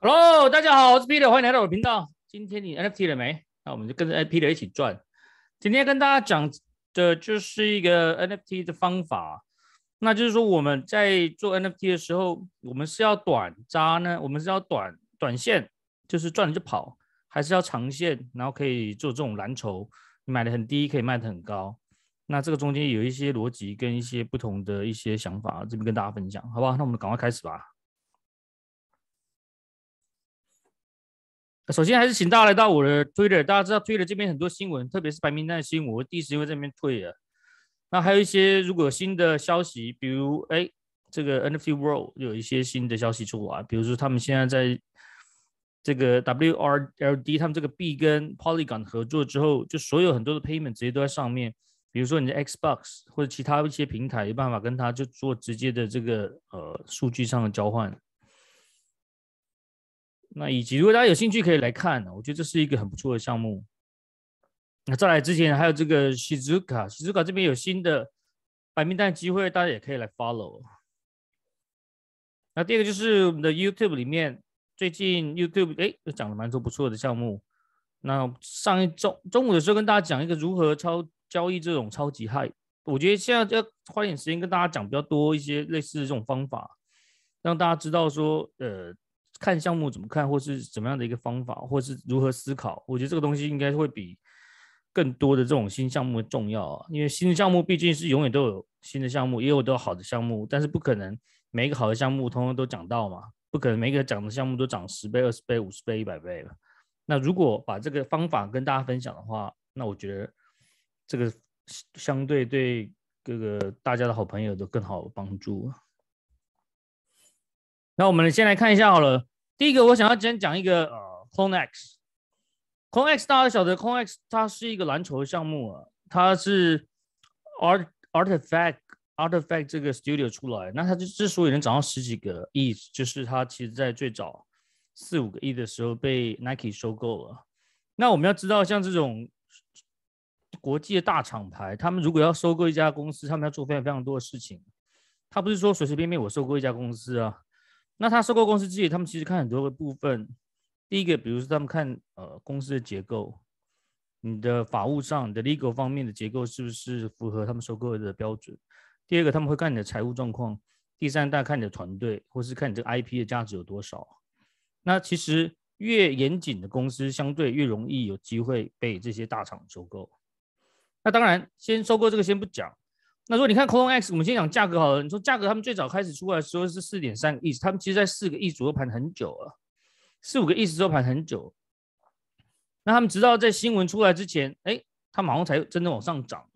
Hello，大家好，我是 Peter，欢迎来到我的频道。今天你 NFT 了没？那我们就跟着 Peter 一起转。今天跟大家讲的就是一个 NFT 的方法，那就是说我们在做 NFT 的时候，我们是要短扎呢？我们是要短短线，就是赚了就跑，还是要长线？然后可以做这种蓝筹，你买的很低，可以卖的很高。那这个中间有一些逻辑跟一些不同的一些想法，这边跟大家分享，好不好？那我们赶快开始吧。首先还是请大家来到我的 Twitter，大家知道 Twitter 这边很多新闻，特别是白名单的新闻，第一时间会在那边退啊。那还有一些如果有新的消息，比如哎，这个 NFT World 有一些新的消息出来，比如说他们现在在这个 WRLD，他们这个 B 跟 Polygon 合作之后，就所有很多的 payment 直接都在上面。比如说你的 Xbox 或者其他一些平台有办法跟它就做直接的这个呃数据上的交换。那以及，如果大家有兴趣，可以来看，我觉得这是一个很不错的项目。那再来之前，还有这个 Shizuka，Shizuka 这边有新的白名单机会，大家也可以来 follow。那第二个就是我们的 YouTube 里面，最近 YouTube 哎又讲了蛮多不错的项目。那上一周中午的时候跟大家讲一个如何超交易这种超级嗨，我觉得现在要花点时间跟大家讲比较多一些类似的这种方法，让大家知道说呃。看项目怎么看，或是怎么样的一个方法，或是如何思考？我觉得这个东西应该会比更多的这种新项目重要，啊。因为新项目毕竟是永远都有新的项目，也有都有好的项目，但是不可能每一个好的项目通通都讲到嘛，不可能每一个讲的项目都涨十倍、二十倍、五十倍、一百倍了。那如果把这个方法跟大家分享的话，那我觉得这个相对对各个大家的好朋友都更好帮助。那我们先来看一下好了。第一个，我想要先讲一个呃，Conex，Conex 大家晓得 Conex，它是一个篮球项目啊。它是 Art Artifact Artifact 这个 Studio 出来，那它之之所以能涨到十几个亿，就是它其实在最早四五个亿的时候被 Nike 收购了。那我们要知道，像这种国际的大厂牌，他们如果要收购一家公司，他们要做非常非常多的事情。他不是说随随便便我收购一家公司啊。那他收购公司之际，他们其实看很多个部分。第一个，比如说他们看呃公司的结构，你的法务上的 legal 方面的结构是不是符合他们收购的标准？第二个，他们会看你的财务状况。第三，大家看你的团队，或是看你这个 IP 的价值有多少。那其实越严谨的公司，相对越容易有机会被这些大厂收购。那当然，先收购这个先不讲。那如果你看，Conex，我们先讲价格好了。你说价格，他们最早开始出来候是四点三个亿，他们其实在四个亿左右盘很久了，四五个亿左右盘很久。那他们直到在新闻出来之前，哎，他马上才真的往上涨。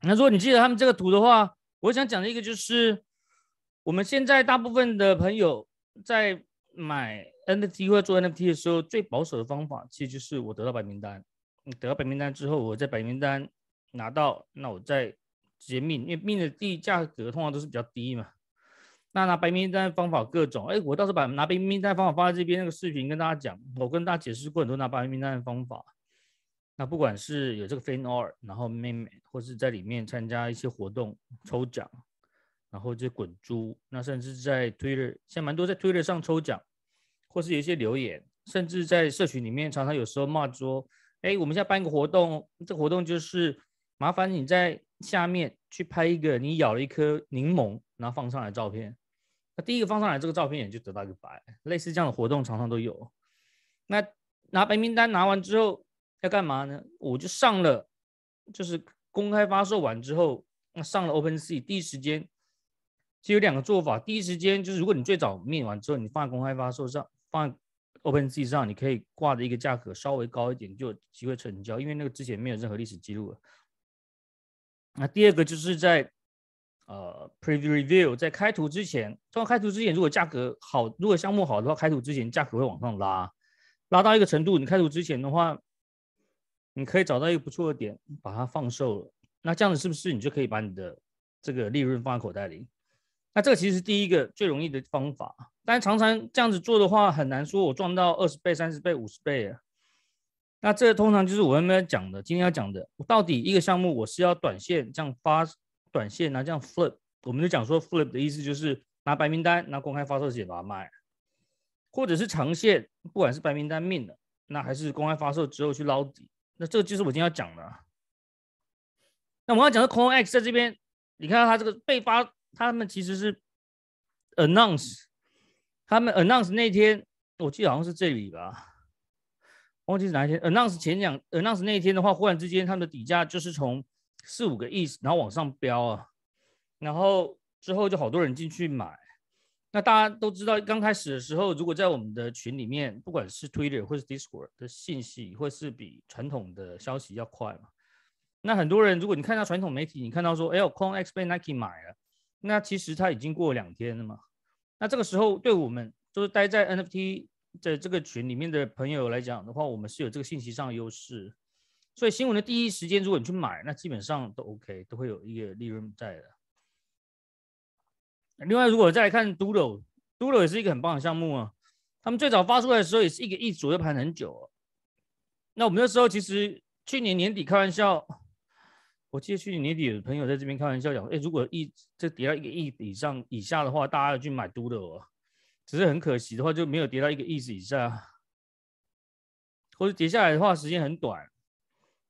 那如果你记得他们这个图的话，我想讲的一个就是，我们现在大部分的朋友在买 NFT 或者做 NFT 的时候，最保守的方法其实就是我得到白名单。得到白名单之后，我在白名单拿到，那我再直接命，因为命的地价格通常都是比较低嘛。那拿白名单方法各种，哎，我到时候把拿白名单方法发在这边那个视频跟大家讲。我跟大家解释过很多拿白名单的方法。那不管是有这个 fan r，然后妹妹，或是在里面参加一些活动抽奖，然后这滚珠，那甚至在 Twitter 现在蛮多在 Twitter 上抽奖，或是有一些留言，甚至在社群里面常常有时候骂桌。哎，我们现在办一个活动，这个活动就是麻烦你在下面去拍一个你咬了一颗柠檬，然后放上来照片。那第一个放上来这个照片也就得到一个白。类似这样的活动常常都有。那拿白名单拿完之后要干嘛呢？我就上了，就是公开发售完之后，那上了 Open C 第一时间，其实有两个做法。第一时间就是如果你最早面完之后，你放在公开发售上放。Open C 上你可以挂的一个价格稍微高一点就有机会成交，因为那个之前没有任何历史记录了。那第二个就是在呃 preview Review 在开图之前，通过开图之前，如果价格好，如果项目好的话，开图之前价格会往上拉，拉到一个程度，你开图之前的话，你可以找到一个不错的点把它放售了。那这样子是不是你就可以把你的这个利润放在口袋里？那这个其实第一个最容易的方法，但常常这样子做的话，很难说我赚到二十倍、三十倍、五十倍啊。那这通常就是我们要讲的，今天要讲的，到底一个项目我是要短线这样发，短线拿这样 flip，我们就讲说 flip 的意思就是拿白名单，拿公开发售之把它卖，或者是长线，不管是白名单命的，那还是公开发售之后去捞底，那这个就是我今天要讲的。那我要讲的 c o n x 在这边，你看到它这个被发。他们其实是 announce，他们 announce 那天，我记得好像是这里吧，忘记是哪一天 announce 前两 announce 那一天的话，忽然之间他们的底价就是从四五个亿，然后往上飙啊，然后之后就好多人进去买。那大家都知道，刚开始的时候，如果在我们的群里面，不管是 Twitter 或是 Discord 的信息，或是比传统的消息要快嘛。那很多人，如果你看到传统媒体，你看到说，哎呦 c o n n x p a n Nike 买了。那其实它已经过两天了嘛，那这个时候对我们就是待在 NFT 在这个群里面的朋友来讲的话，我们是有这个信息上的优势，所以新闻的第一时间，如果你去买，那基本上都 OK，都会有一个利润在的。另外，如果再来看 d o d e d o d e 也是一个很棒的项目啊，他们最早发出来的时候也是一个亿左右盘很久，那我们那时候其实去年年底开玩笑。我记得去年年底有朋友在这边开玩笑讲，哎，如果一这跌到一个亿以上以下的话，大家要去买都的哦。只是很可惜的话就没有跌到一个亿以下，或者跌下来的话时间很短。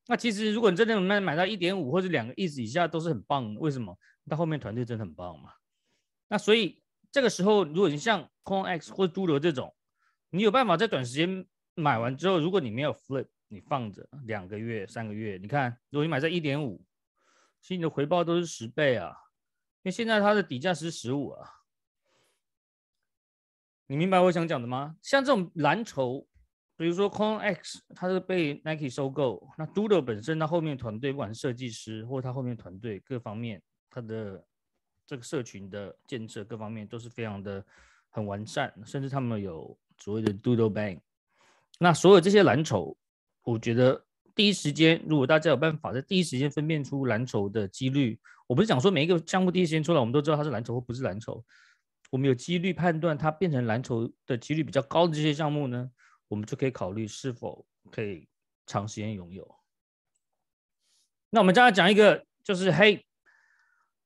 那其实如果你真的能买买到一点五或者两个亿以下都是很棒，为什么？到后面团队真的很棒嘛。那所以这个时候如果你像 CONX 或者 d o 这种，你有办法在短时间买完之后，如果你没有 flip，你放着两个月三个月，你看如果你买在一点五。其实你的回报都是十倍啊，因为现在它的底价是十五啊。你明白我想讲的吗？像这种蓝筹，比如说 Con X，它是被 Nike 收购，那 Doodle 本身它后面团队，不管是设计师或者它后面团队各方面，它的这个社群的建设各方面都是非常的很完善，甚至他们有所谓的 Doodle Bank。那所有这些蓝筹，我觉得。第一时间，如果大家有办法在第一时间分辨出蓝筹的几率，我不是讲说每一个项目第一时间出来，我们都知道它是蓝筹或不是蓝筹，我们有几率判断它变成蓝筹的几率比较高的这些项目呢，我们就可以考虑是否可以长时间拥有。那我们再来讲一个，就是黑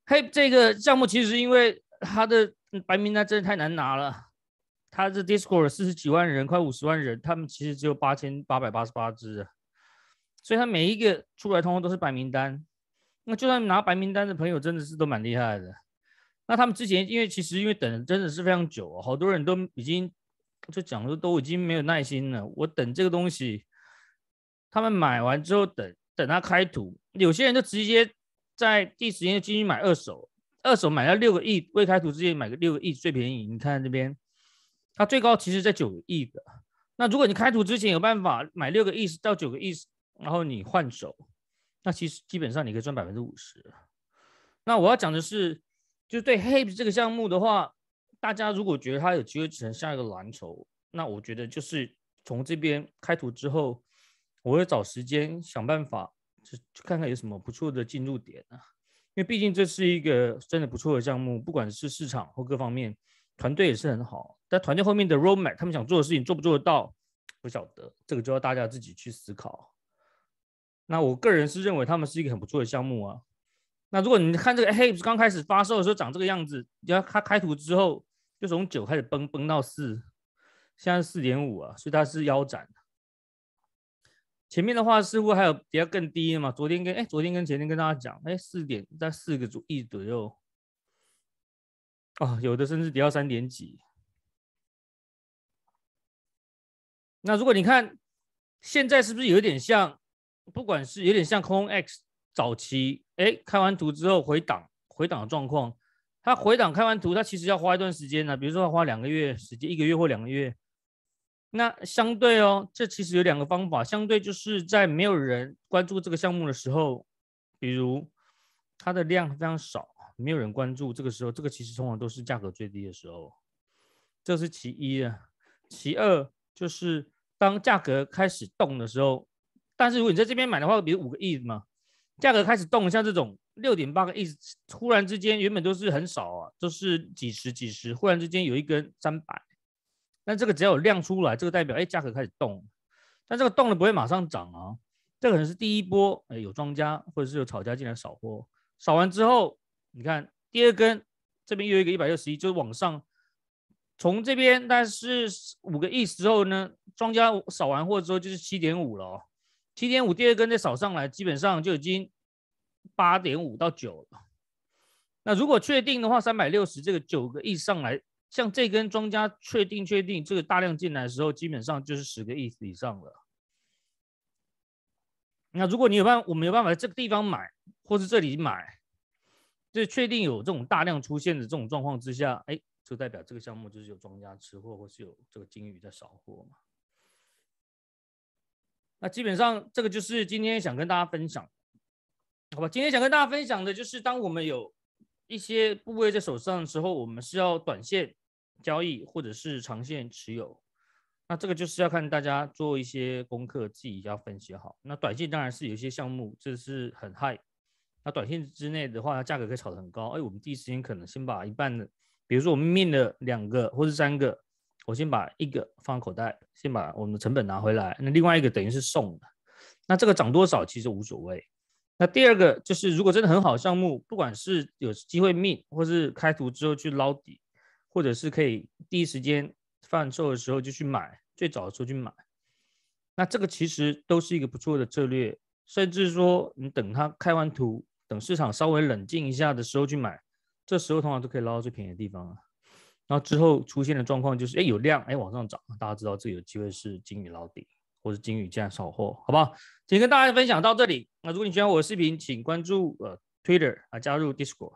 黑这个项目，其实因为它的白名单真的太难拿了，它的 Discord 四十几万人，快五十万人，他们其实只有八千八百八十八只。所以他每一个出来通通都是白名单，那就算拿白名单的朋友真的是都蛮厉害的。那他们之前因为其实因为等真的是非常久，好多人都已经就讲说都已经没有耐心了。我等这个东西，他们买完之后等等他开图，有些人就直接在第一时间就进去买二手，二手买到六个亿未开图之前买个六个亿最便宜。你看这边，它最高其实在九个亿的。那如果你开图之前有办法买六个亿到九个亿。然后你换手，那其实基本上你可以赚百分之五十。那我要讲的是，就是对 h a p 这个项目的话，大家如果觉得它有机会成下一个蓝筹，那我觉得就是从这边开图之后，我会找时间想办法，去看看有什么不错的进入点啊。因为毕竟这是一个真的不错的项目，不管是市场或各方面，团队也是很好。但团队后面的 Road Map，他们想做的事情做不做得到，不晓得，这个就要大家自己去思考。那我个人是认为他们是一个很不错的项目啊。那如果你看这个 Heps 刚开始发售的时候长这个样子，你要它开图之后就从九开始崩崩到四，现在四点五啊，所以它是腰斩。前面的话似乎还有比较更低的嘛？昨天跟哎，昨天跟前天跟大家讲，哎，四点在四个左亿左右，哦，有的甚至跌到三点几。那如果你看现在是不是有点像？不管是有点像空 x 早期，哎，开完图之后回档回档的状况，它回档开完图，它其实要花一段时间呢，比如说要花两个月时间，一个月或两个月。那相对哦，这其实有两个方法，相对就是在没有人关注这个项目的时候，比如它的量非常少，没有人关注，这个时候这个其实通常都是价格最低的时候，这是其一啊。其二就是当价格开始动的时候。但是如果你在这边买的话，比如五个亿嘛，价格开始动，像这种六点八个亿，突然之间原本都是很少啊，都是几十几十，忽然之间有一根三百，但这个只要有量出来，这个代表哎价格开始动，但这个动了不会马上涨啊，这可能是第一波哎有庄家或者是有炒家进来扫货，扫完之后你看第二根这边又有一个一百六十一，就是往上从这边但是五个亿之后呢，庄家扫完货之后就是七点五了。七点五，第二根再扫上来，基本上就已经八点五到九了。那如果确定的话，三百六十这个九个亿上来，像这根庄家确定确定，这个大量进来的时候，基本上就是十个亿以上了。那如果你有办，我们有办法在这个地方买，或是这里买，就确定有这种大量出现的这种状况之下，哎，就代表这个项目就是有庄家吃货，或是有这个金鱼在扫货嘛。那基本上这个就是今天想跟大家分享，好吧？今天想跟大家分享的就是，当我们有一些部位在手上的时候，我们是要短线交易或者是长线持有。那这个就是要看大家做一些功课，自己要分析好。那短线当然是有一些项目这是很 high，那短线之内的话，价格可以炒得很高。哎，我们第一时间可能先把一半的，比如说我们面的两个或者三个。我先把一个放口袋，先把我们的成本拿回来。那另外一个等于是送的，那这个涨多少其实无所谓。那第二个就是，如果真的很好项目，不管是有机会命，或是开图之后去捞底，或者是可以第一时间犯售的时候就去买，最早的时候去买。那这个其实都是一个不错的策略，甚至说你等它开完图，等市场稍微冷静一下的时候去买，这时候通常都可以捞到最便宜的地方那之后出现的状况就是，哎有量，哎往上涨，大家知道这有机会是金鱼捞底，或是金鱼建少货，好不好？今天跟大家分享到这里。那如果你喜欢我的视频，请关注呃 Twitter 啊，加入 Discord，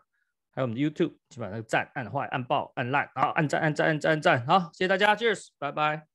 还有我们的 YouTube，请把那个赞按坏按爆按烂啊，按赞按赞按赞按赞，好，谢谢大家，Cheers，拜拜。